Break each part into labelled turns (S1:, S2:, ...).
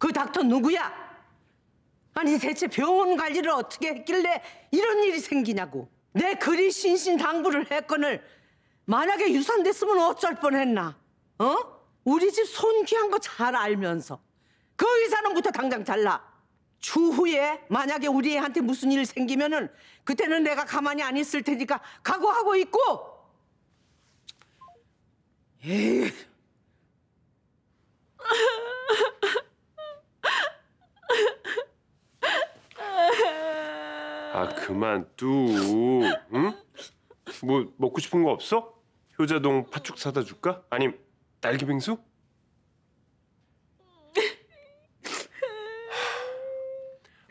S1: 그 닥터 누구야? 아니 대체 병원 관리를 어떻게 했길래 이런 일이 생기냐고. 내글리 신신당부를 했거늘 만약에 유산됐으면 어쩔 뻔했나? 어? 우리 집 손귀한 거 잘 알면서 그 의사는부터 당장 잘라. 추후에 만약에 우리 애한테 무슨 일 생기면은 그때는 내가 가만히 안 있을 테니까 각오하고 있고.
S2: 에이.
S3: 아 그만두. 응? 뭐 먹고 싶은 거 없어? 효자동 팥죽 사다 줄까? 아님 날개빙수?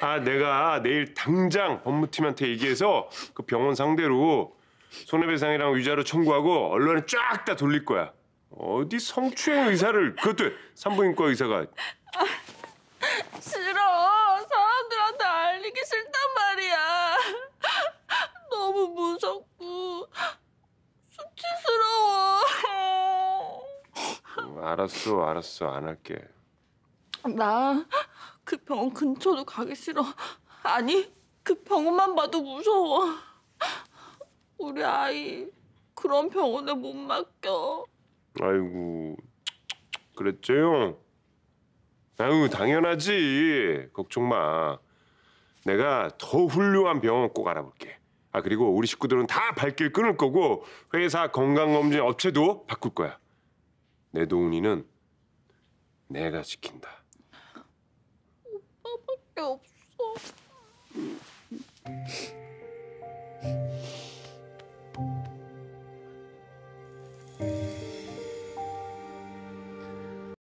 S3: 아 내가 내일 당장 법무팀한테 얘기해서 그 병원 상대로 손해배상이랑 위자료 청구하고 언론에 쫙 다 돌릴 거야. 어디 성추행 의사를 그것도 산부인과 의사가 아, 알았어, 알았어. 안 할게.
S2: 나 그 병원 근처도 가기 싫어. 아니, 그 병원만 봐도 무서워. 우리 아이 그런 병원에 못 맡겨.
S3: 아이고, 그랬죠요? 아유, 당연하지. 걱정 마. 내가 더 훌륭한 병원 꼭 알아볼게. 아 그리고 우리 식구들은 다 발길 끊을 거고 회사 건강검진 업체도 바꿀 거야. 내 도훈이는 내가 지킨다. 오빠밖에 없어.